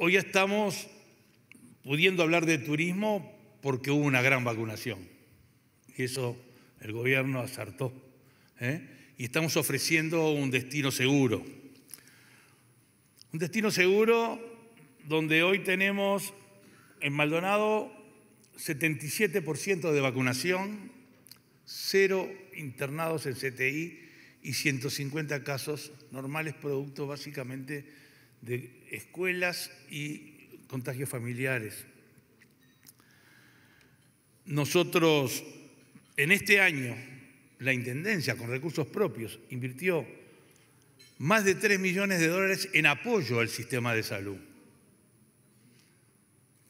Hoy estamos pudiendo hablar de turismo porque hubo una gran vacunación. Y eso el gobierno acertó. ¿eh? Y estamos ofreciendo un destino seguro. Un destino seguro donde hoy tenemos en Maldonado 77% de vacunación, cero internados en CTI y 150 casos normales producto básicamente de escuelas y contagios familiares. Nosotros, en este año, la Intendencia, con recursos propios, invirtió más de 3 millones de dólares en apoyo al sistema de salud.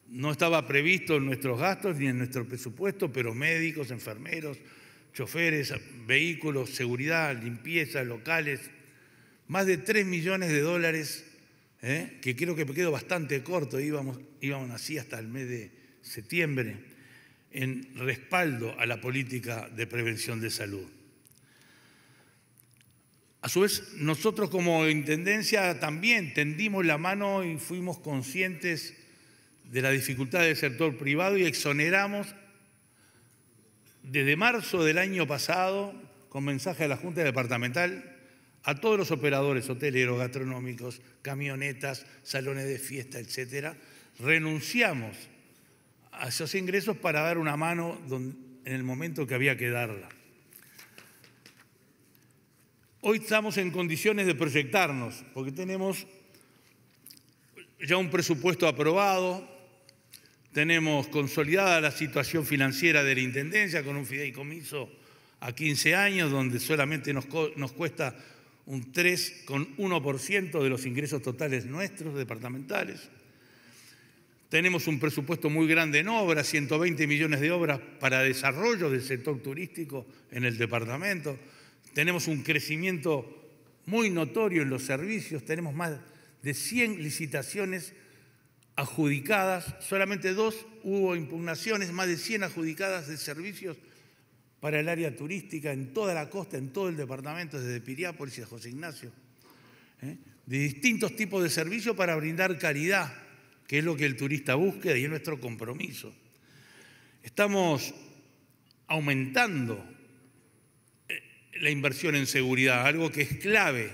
No estaba previsto en nuestros gastos ni en nuestro presupuesto, pero médicos, enfermeros, choferes, vehículos, seguridad, limpieza, locales, más de 3 millones de dólares ¿eh? que creo que quedó bastante corto, íbamos, íbamos así hasta el mes de septiembre, en respaldo a la política de prevención de salud. A su vez, nosotros como Intendencia también tendimos la mano y fuimos conscientes de la dificultad del sector privado y exoneramos desde marzo del año pasado, con mensaje a la Junta Departamental, a todos los operadores hoteleros, gastronómicos, camionetas, salones de fiesta, etcétera, renunciamos a esos ingresos para dar una mano en el momento que había que darla. Hoy estamos en condiciones de proyectarnos, porque tenemos ya un presupuesto aprobado, tenemos consolidada la situación financiera de la Intendencia con un fideicomiso a 15 años, donde solamente nos, nos cuesta un 3,1% de los ingresos totales nuestros departamentales. Tenemos un presupuesto muy grande en obras, 120 millones de obras para desarrollo del sector turístico en el departamento. Tenemos un crecimiento muy notorio en los servicios, tenemos más de 100 licitaciones adjudicadas, solamente dos hubo impugnaciones, más de 100 adjudicadas de servicios para el área turística en toda la costa, en todo el departamento, desde Piriápolis y José Ignacio. ¿eh? De distintos tipos de servicios para brindar caridad, que es lo que el turista busca y es nuestro compromiso. Estamos aumentando eh, la inversión en seguridad, algo que es clave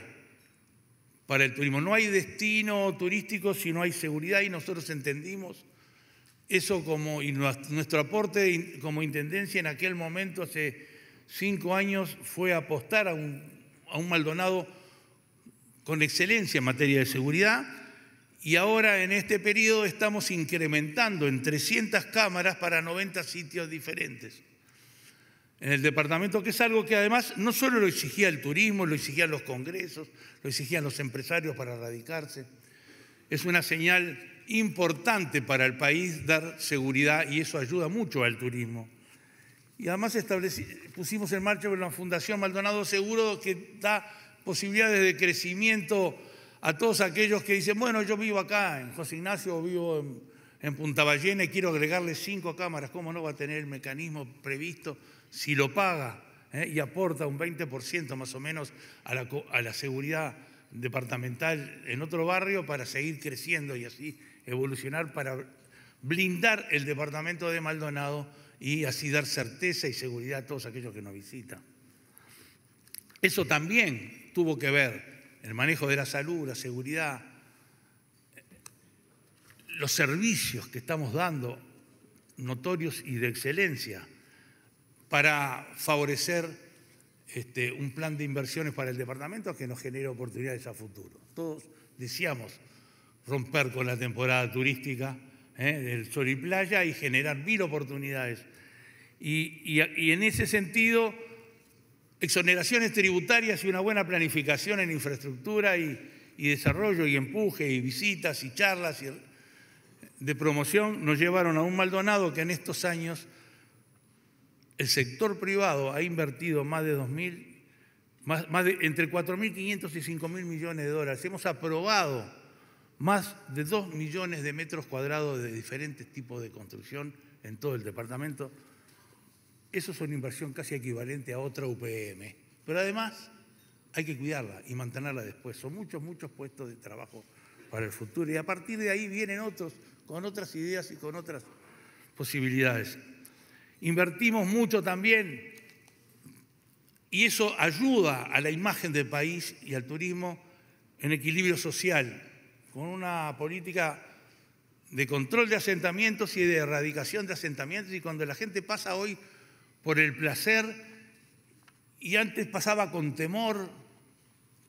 para el turismo. No hay destino turístico si no hay seguridad y nosotros entendimos eso como y nuestro aporte como intendencia en aquel momento, hace cinco años, fue apostar a un, a un Maldonado con excelencia en materia de seguridad y ahora en este periodo estamos incrementando en 300 cámaras para 90 sitios diferentes en el departamento, que es algo que además no solo lo exigía el turismo, lo exigían los congresos, lo exigían los empresarios para radicarse. Es una señal importante para el país dar seguridad y eso ayuda mucho al turismo. Y además pusimos en marcha la Fundación Maldonado Seguro que da posibilidades de crecimiento a todos aquellos que dicen, bueno, yo vivo acá en José Ignacio, vivo en, Punta Ballena y quiero agregarle cinco cámaras, ¿cómo no va a tener el mecanismo previsto si lo paga eh? y aporta un 20% más o menos a la, a la seguridad departamental en otro barrio para seguir creciendo y así evolucionar para blindar el departamento de Maldonado y así dar certeza y seguridad a todos aquellos que nos visitan. Eso también tuvo que ver el manejo de la salud, la seguridad, los servicios que estamos dando, notorios y de excelencia, para favorecer este, un plan de inversiones para el departamento que nos genere oportunidades a futuro. Todos decíamos romper con la temporada turística ¿eh? del sol y playa y generar mil oportunidades. Y, en ese sentido, exoneraciones tributarias y una buena planificación en infraestructura y, desarrollo y empuje y visitas y charlas de promoción nos llevaron a un Maldonado que en estos años el sector privado ha invertido más de 2000 más entre 4.500 y 5.000 millones de dólares. Hemos aprobado más de 2 millones de metros cuadrados de diferentes tipos de construcción en todo el departamento. Eso es una inversión casi equivalente a otra UPM. Pero además hay que cuidarla y mantenerla después. Son muchos, muchos puestos de trabajo para el futuro. Y a partir de ahí vienen otros con otras ideas y con otras posibilidades. Invertimos mucho también y eso ayuda a la imagen del país y al turismo en equilibrio social con una política de control de asentamientos y de erradicación de asentamientos. Y cuando la gente pasa hoy por el placer y antes pasaba con temor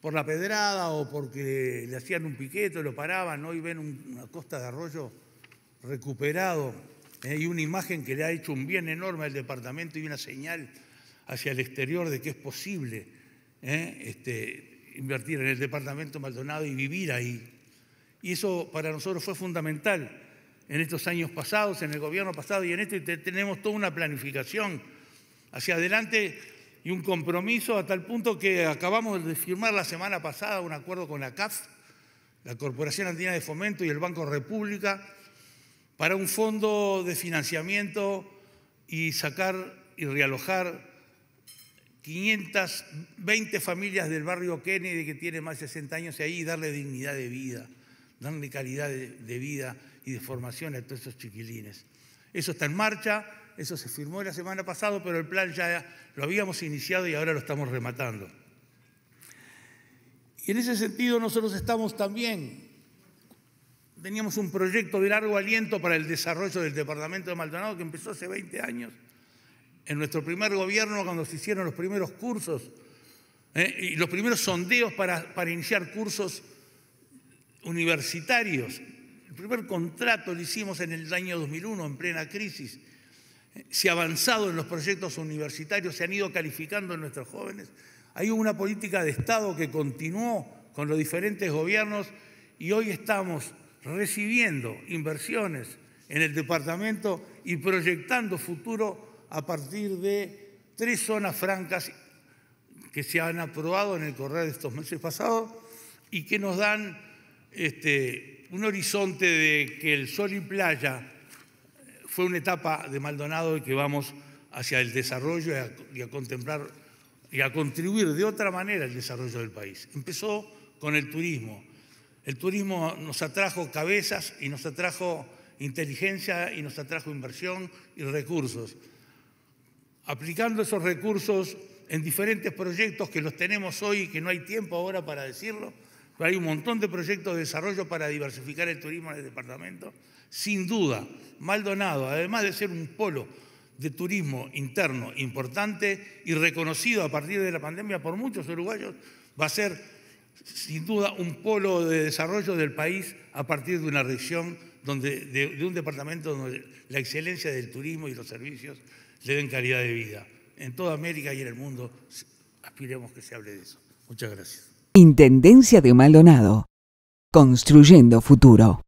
por la pedrada o porque le hacían un piquete, lo paraban, hoy ven una costa de arroyo recuperado eh, y una imagen que le ha hecho un bien enorme al departamento y una señal hacia el exterior de que es posible eh, este, invertir en el departamento Maldonado y vivir ahí. Y eso para nosotros fue fundamental en estos años pasados, en el gobierno pasado y en este tenemos toda una planificación hacia adelante y un compromiso a tal punto que acabamos de firmar la semana pasada un acuerdo con la CAF, la Corporación Andina de Fomento y el Banco República, para un fondo de financiamiento y sacar y realojar 520 familias del barrio Kennedy que tiene más de 60 años y darle dignidad de vida de calidad de, vida y de formación a todos esos chiquilines. Eso está en marcha, eso se firmó la semana pasada, pero el plan ya lo habíamos iniciado y ahora lo estamos rematando. Y en ese sentido nosotros estamos también, teníamos un proyecto de largo aliento para el desarrollo del departamento de Maldonado que empezó hace 20 años, en nuestro primer gobierno cuando se hicieron los primeros cursos ¿eh? y los primeros sondeos para iniciar cursos universitarios. El primer contrato lo hicimos en el año 2001, en plena crisis. Se ha avanzado en los proyectos universitarios, se han ido calificando nuestros jóvenes. Hay una política de Estado que continuó con los diferentes gobiernos y hoy estamos recibiendo inversiones en el departamento y proyectando futuro a partir de tres zonas francas que se han aprobado en el correr de estos meses pasados y que nos dan este, un horizonte de que el sol y playa eh, fue una etapa de Maldonado y que vamos hacia el desarrollo y a, contemplar y a contribuir de otra manera al desarrollo del país. Empezó con el turismo. El turismo nos atrajo cabezas y nos atrajo inteligencia y nos atrajo inversión y recursos. Aplicando esos recursos en diferentes proyectos que los tenemos hoy y que no hay tiempo ahora para decirlo, hay un montón de proyectos de desarrollo para diversificar el turismo en el departamento. Sin duda, Maldonado, además de ser un polo de turismo interno importante y reconocido a partir de la pandemia por muchos uruguayos, va a ser sin duda un polo de desarrollo del país a partir de una región donde, de, de un departamento donde la excelencia del turismo y los servicios le den calidad de vida. En toda América y en el mundo aspiremos que se hable de eso. Muchas gracias. Intendencia de Maldonado. Construyendo futuro.